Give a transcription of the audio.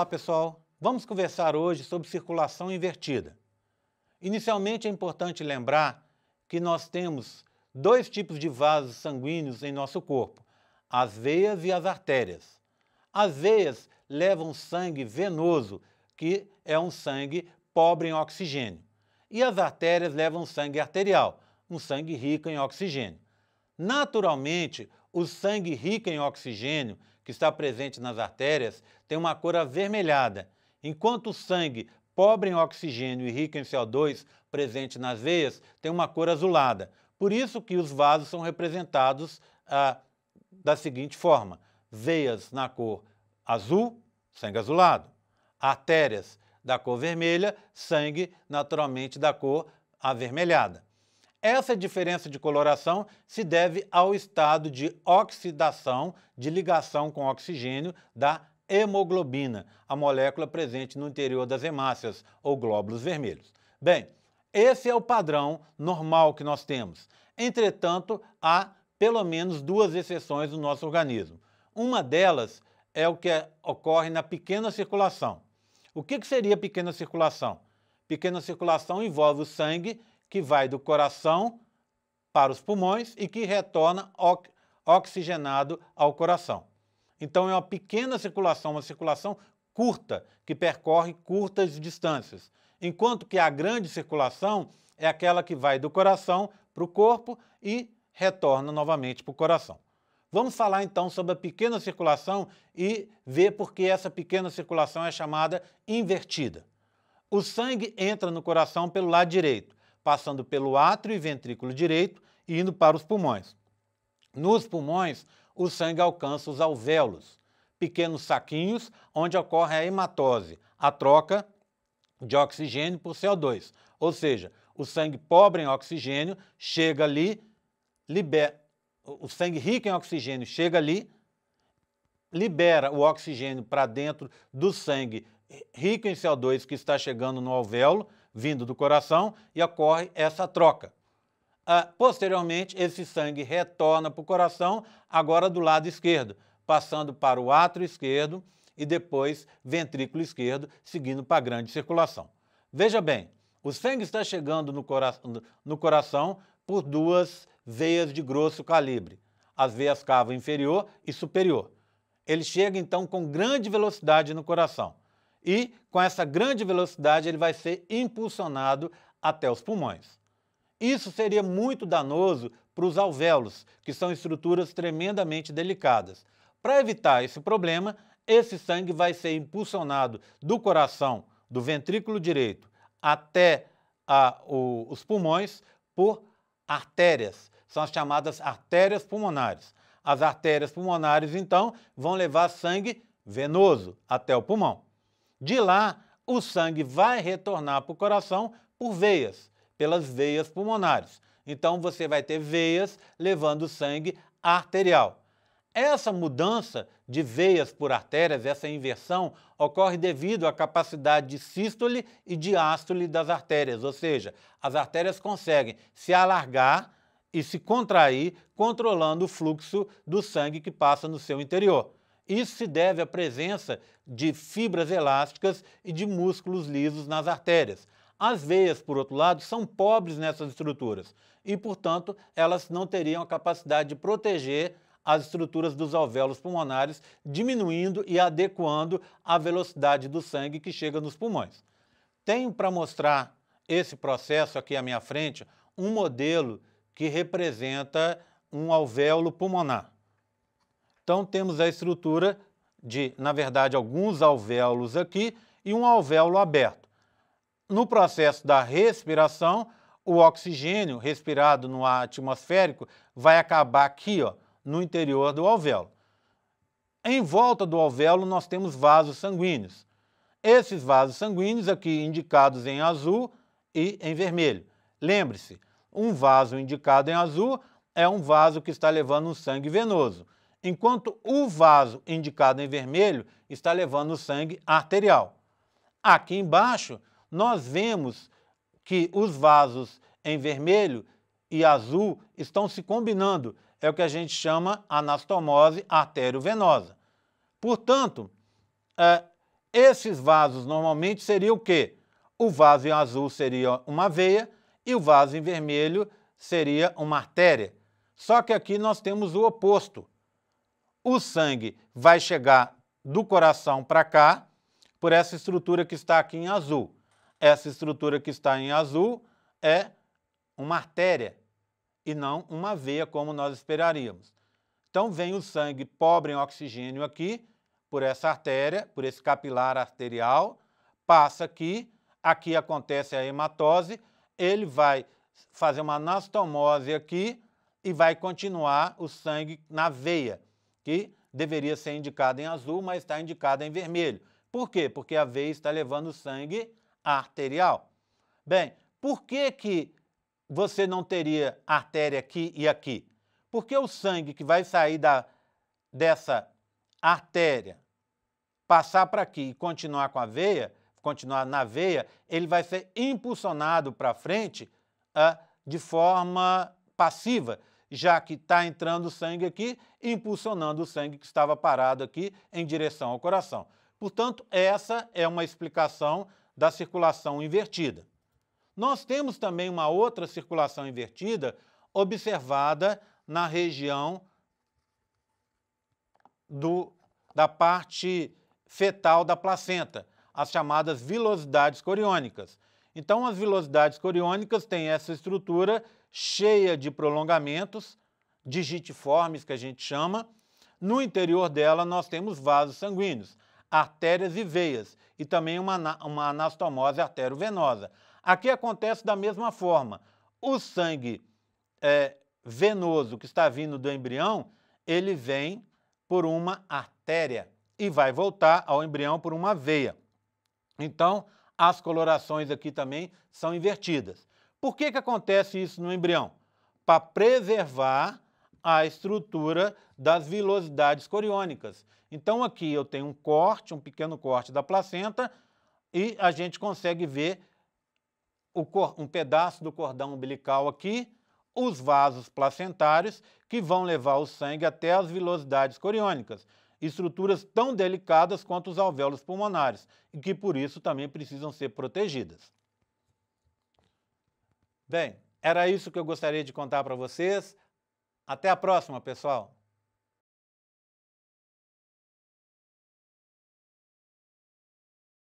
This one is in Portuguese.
Olá, pessoal. Vamos conversar hoje sobre circulação invertida. Inicialmente é importante lembrar que nós temos dois tipos de vasos sanguíneos em nosso corpo: as veias e as artérias. As veias levam sangue venoso, que é um sangue pobre em oxigênio, e as artérias levam sangue arterial, um sangue rico em oxigênio. Naturalmente, o sangue rico em oxigênio que está presente nas artérias, tem uma cor avermelhada, enquanto o sangue pobre em oxigênio e rico em CO2 presente nas veias tem uma cor azulada. Por isso que os vasos são representados ah, da seguinte forma: veias na cor azul, sangue azulado, artérias da cor vermelha, sangue naturalmente da cor avermelhada. Essa diferença de coloração se deve ao estado de oxidação de ligação com oxigênio da hemoglobina, a molécula presente no interior das hemácias, ou glóbulos vermelhos. Bem, esse é o padrão normal que nós temos. Entretanto, há pelo menos duas exceções no nosso organismo. Uma delas é o que ocorre na pequena circulação. O que, seria pequena circulação? Pequena circulação envolve o sangue que vai do coração para os pulmões e que retorna oxigenado ao coração. Então é uma pequena circulação, uma circulação curta, que percorre curtas distâncias. Enquanto que a grande circulação é aquela que vai do coração para o corpo e retorna novamente para o coração. Vamos falar então sobre a pequena circulação e ver por que essa pequena circulação é chamada invertida. O sangue entra no coração pelo lado direito passando pelo átrio e ventrículo direito e indo para os pulmões. Nos pulmões, o sangue alcança os alvéolos, pequenos saquinhos onde ocorre a hematose, a troca de oxigênio por CO2. Ou seja, o sangue pobre em oxigênio chega ali, libera. O sangue rico em oxigênio chega ali, libera o oxigênio para dentro do sangue rico em CO2 que está chegando no alvéolo vindo do coração e ocorre essa troca. Ah, posteriormente, esse sangue retorna para o coração, agora do lado esquerdo, passando para o átrio esquerdo e depois ventrículo esquerdo, seguindo para a grande circulação. Veja bem, o sangue está chegando no, cora no coração por duas veias de grosso calibre, as veias cava inferior e superior. Ele chega então com grande velocidade no coração e, com essa grande velocidade, ele vai ser impulsionado até os pulmões. Isso seria muito danoso para os alvéolos, que são estruturas tremendamente delicadas. Para evitar esse problema, esse sangue vai ser impulsionado do coração, do ventrículo direito, até a, o, os pulmões por artérias. São as chamadas artérias pulmonares. As artérias pulmonares, então, vão levar sangue venoso até o pulmão. De lá, o sangue vai retornar para o coração por veias, pelas veias pulmonares. Então você vai ter veias levando sangue arterial. Essa mudança de veias por artérias, essa inversão, ocorre devido à capacidade de sístole e diástole das artérias, ou seja, as artérias conseguem se alargar e se contrair, controlando o fluxo do sangue que passa no seu interior. Isso se deve à presença de fibras elásticas e de músculos lisos nas artérias. As veias, por outro lado, são pobres nessas estruturas e, portanto, elas não teriam a capacidade de proteger as estruturas dos alvéolos pulmonares, diminuindo e adequando a velocidade do sangue que chega nos pulmões. Tenho para mostrar esse processo aqui à minha frente um modelo que representa um alvéolo pulmonar. Então temos a estrutura de, na verdade, alguns alvéolos aqui e um alvéolo aberto. No processo da respiração, o oxigênio respirado no ar atmosférico vai acabar aqui, ó, no interior do alvéolo. Em volta do alvéolo, nós temos vasos sanguíneos. Esses vasos sanguíneos aqui indicados em azul e em vermelho. Lembre-se, um vaso indicado em azul é um vaso que está levando um sangue venoso enquanto o vaso indicado em vermelho está levando o sangue arterial. Aqui embaixo, nós vemos que os vasos em vermelho e azul estão se combinando. É o que a gente chama anastomose artério-venosa. Portanto, é, esses vasos normalmente seriam o quê? O vaso em azul seria uma veia e o vaso em vermelho seria uma artéria. Só que aqui nós temos o oposto o sangue vai chegar do coração para cá, por essa estrutura que está aqui em azul. Essa estrutura que está em azul é uma artéria e não uma veia, como nós esperaríamos. Então, vem o sangue pobre em oxigênio aqui, por essa artéria, por esse capilar arterial, passa aqui, aqui acontece a hematose, ele vai fazer uma anastomose aqui e vai continuar o sangue na veia que deveria ser indicada em azul, mas está indicada em vermelho. Por quê? Porque a veia está levando sangue arterial. Bem, por que, que você não teria artéria aqui e aqui? Porque o sangue que vai sair da, dessa artéria, passar para aqui e continuar com a veia, continuar na veia, ele vai ser impulsionado para frente ah, de forma passiva, já que está entrando sangue aqui, impulsionando o sangue que estava parado aqui em direção ao coração. Portanto, essa é uma explicação da circulação invertida. Nós temos também uma outra circulação invertida observada na região do, da parte fetal da placenta, as chamadas vilosidades coriônicas. Então, as velocidades coriônicas têm essa estrutura cheia de prolongamentos, digitiformes que a gente chama. No interior dela, nós temos vasos sanguíneos, artérias e veias, e também uma, uma anastomose arteriovenosa. Aqui acontece da mesma forma. O sangue é, venoso que está vindo do embrião, ele vem por uma artéria e vai voltar ao embrião por uma veia. Então, as colorações aqui também são invertidas. Por que, que acontece isso no embrião? Para preservar a estrutura das vilosidades coriônicas. Então, aqui eu tenho um corte, um pequeno corte da placenta, e a gente consegue ver um pedaço do cordão umbilical aqui, os vasos placentários, que vão levar o sangue até as vilosidades coriônicas, estruturas tão delicadas quanto os alvéolos pulmonares, e que por isso também precisam ser protegidas. Bem, era isso que eu gostaria de contar para vocês. Até a próxima, pessoal!